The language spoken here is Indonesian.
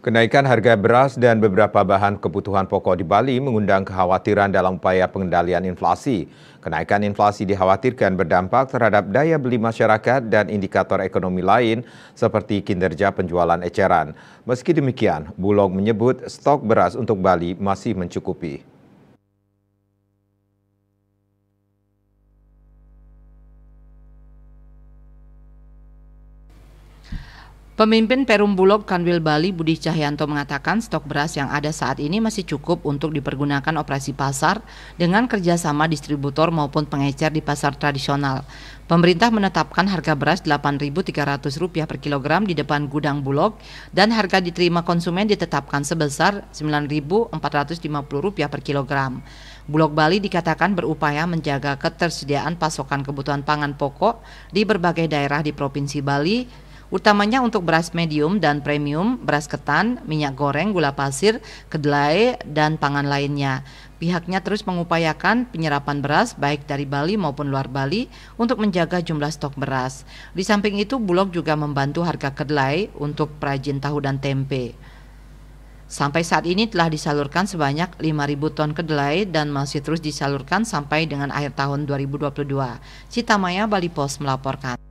Kenaikan harga beras dan beberapa bahan kebutuhan pokok di Bali mengundang kekhawatiran dalam upaya pengendalian inflasi. Kenaikan inflasi dikhawatirkan berdampak terhadap daya beli masyarakat dan indikator ekonomi lain seperti kinerja penjualan eceran. Meski demikian, Bulog menyebut stok beras untuk Bali masih mencukupi. Pemimpin Perum Bulog Kanwil Bali Budi Cahyanto mengatakan stok beras yang ada saat ini masih cukup untuk dipergunakan operasi pasar dengan kerjasama distributor maupun pengecer di pasar tradisional. Pemerintah menetapkan harga beras Rp8.300 per kilogram di depan gudang Bulog dan harga diterima konsumen ditetapkan sebesar Rp9.450 per kilogram. Bulog Bali dikatakan berupaya menjaga ketersediaan pasokan kebutuhan pangan pokok di berbagai daerah di Provinsi Bali utamanya untuk beras medium dan premium, beras ketan, minyak goreng, gula pasir, kedelai, dan pangan lainnya. Pihaknya terus mengupayakan penyerapan beras baik dari Bali maupun luar Bali untuk menjaga jumlah stok beras. Di samping itu, Bulog juga membantu harga kedelai untuk perajin tahu dan tempe. Sampai saat ini telah disalurkan sebanyak 5.000 ton kedelai dan masih terus disalurkan sampai dengan akhir tahun 2022. Citamaya Bali Pos melaporkan.